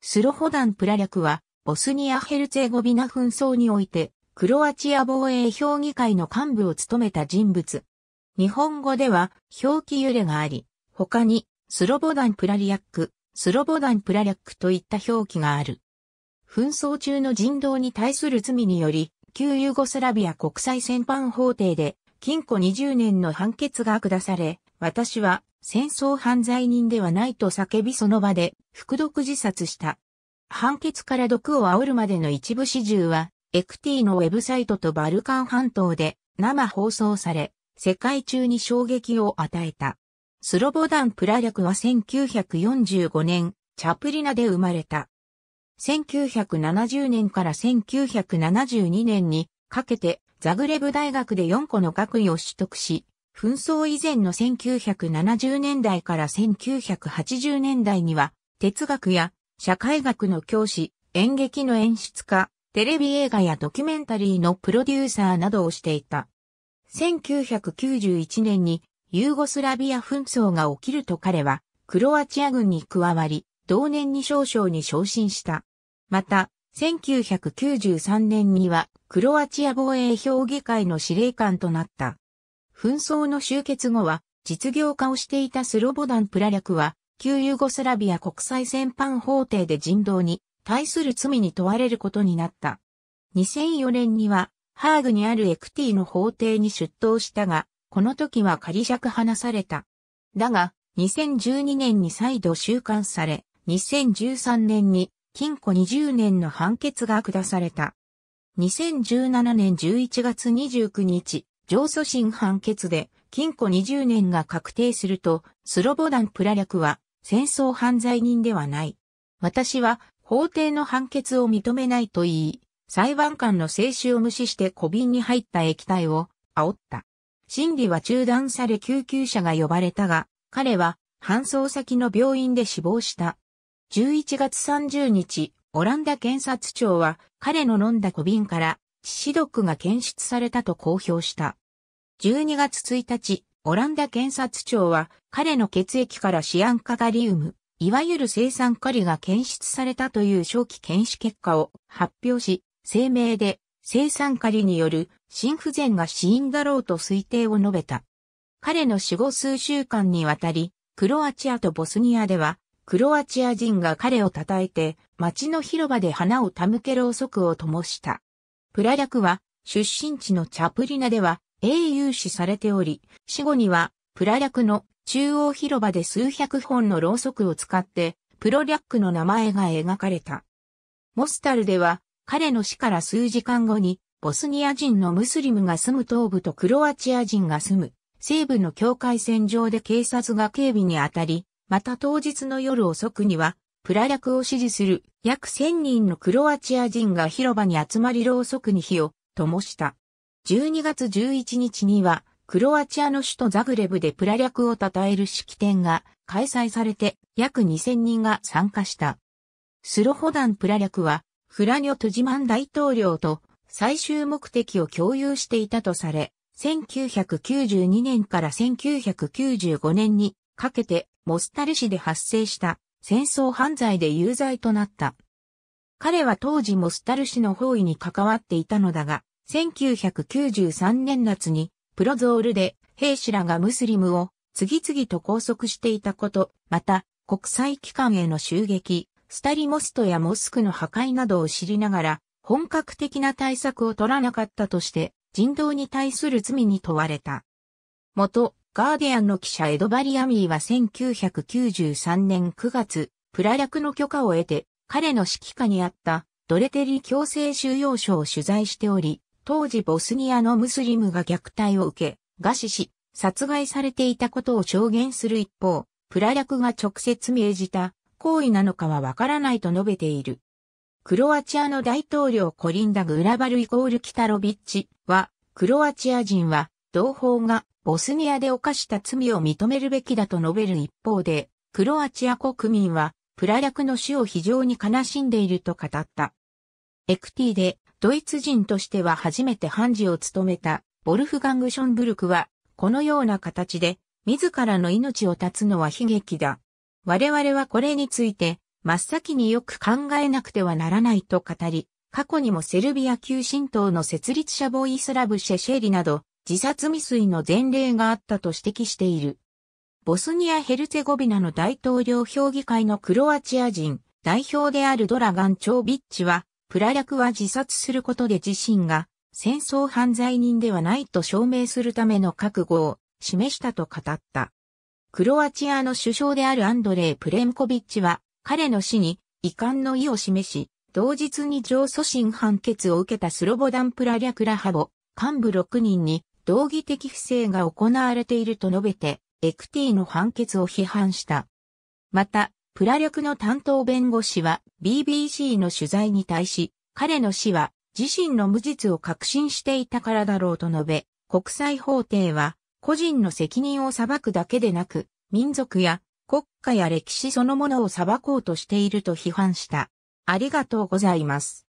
スロホダン・プラリャクは、ボスニア・ヘルツェゴビナ紛争において、クロアチア防衛評議会の幹部を務めた人物。日本語では、表記揺れがあり、他に、スロボダン・プラリャック、スロボダン・プラリャックといった表記がある。紛争中の人道に対する罪により、旧ユーゴスラビア国際戦犯法廷で、禁錮20年の判決が下され、私は戦争犯罪人ではないと叫びその場で服毒自殺した。判決から毒を煽るまでの一部始終は、エクティのウェブサイトとバルカン半島で生放送され、世界中に衝撃を与えた。スロボダン・プラリャクは1945年、チャプリナで生まれた。1970年から1972年にかけてザグレブ大学で4個の学位を取得し、紛争以前の1970年代から1980年代には、哲学や社会学の教師、演劇の演出家、テレビ映画やドキュメンタリーのプロデューサーなどをしていた。1991年にユーゴスラビア紛争が起きると彼はクロアチア軍に加わり、同年に少将に昇進した。また、1993年にはクロアチア防衛評議会の司令官となった。紛争の終結後は、実業家をしていたスロボダン・プラリャクは、旧ユーゴスラビア国際戦犯法廷で人道に対する罪に問われることになった。2004年には、ハーグにあるエクティの法廷に出頭したが、この時は仮釈放された。だが、2012年に再度収監され、2013年に禁錮20年の判決が下された。2017年11月29日、上訴審判決で禁錮20年が確定すると、スロボダン・プラリャクは戦争犯罪人ではない。私は法廷の判決を認めないと言い、裁判官の制止を無視して小瓶に入った液体を煽った。審理は中断され救急車が呼ばれたが、彼は搬送先の病院で死亡した。11月30日、オランダ検察庁は彼の飲んだ小瓶から致死毒が検出されたと公表した。12月1日、オランダ検察庁は彼の血液からシアンカガリウム、いわゆる生酸カリが検出されたという正規検視結果を発表し、声明で生産カリによる心不全が死因だろうと推定を述べた。彼の死後数週間にわたり、クロアチアとボスニアでは、クロアチア人が彼を称えて、街の広場で花を手向けろうそくを灯した。プラ略は、出身地のチャプリナでは、英雄視されており、死後には、プラリャクの中央広場で数百本のろうそくを使って、プロリャックの名前が描かれた。モスタルでは、彼の死から数時間後に、ボスニア人のムスリムが住む東部とクロアチア人が住む西部の境界線上で警察が警備に当たり、また当日の夜遅くには、プラ略を支持する約1000人のクロアチア人が広場に集まりろうそくに火を灯した。12月11日には、クロアチアの首都ザグレブでプラ略を称える式典が開催されて約2000人が参加した。スロホダンプラ略は、フラニョ・トジマン大統領と最終目的を共有していたとされ、1992年から1995年にかけてモスタル市で発生した戦争犯罪で有罪となった。彼は当時モスタル市の包囲に関わっていたのだが、1993年夏にプロゾールで兵士らがムスリムを次々と拘束していたこと、また国際機関への襲撃、スタリモストやモスクの破壊などを知りながら本格的な対策を取らなかったとして人道に対する罪に問われた。元ガーディアンの記者エドバリアミーは1993年9月、プラ略の許可を得て、彼の指揮下にあったドレテリ強制収容所を取材しており、当時ボスニアのムスリムが虐待を受け、餓死し、殺害されていたことを証言する一方、プラ略が直接命じた行為なのかはわからないと述べている。クロアチアの大統領コリンダ・グラバルイコール・キタロビッチは、クロアチア人は、同胞がボスニアで犯した罪を認めるべきだと述べる一方で、クロアチア国民は、プラ略の死を非常に悲しんでいると語った。エクティでドイツ人としては初めて判事を務めた、ボルフガング・ションブルクは、このような形で、自らの命を絶つのは悲劇だ。我々はこれについて、真っ先によく考えなくてはならないと語り、過去にもセルビア旧神党の設立者ボイスラブ・シェシェリなど、自殺未遂の前例があったと指摘している。ボスニア・ヘルツェゴビナの大統領評議会のクロアチア人代表であるドラガン・チョービッチは、プラクは自殺することで自身が戦争犯罪人ではないと証明するための覚悟を示したと語った。クロアチアの首相であるアンドレイ・プレンコビッチは彼の死に遺憾の意を示し、同日に上訴審判決を受けたスロボダン・プラリャクラハボ幹部6人に道義的不正が行われていると述べて、エクティの判決を批判した。また、プラ略の担当弁護士は BBC の取材に対し、彼の死は自身の無実を確信していたからだろうと述べ、国際法廷は個人の責任を裁くだけでなく、民族や国家や歴史そのものを裁こうとしていると批判した。ありがとうございます。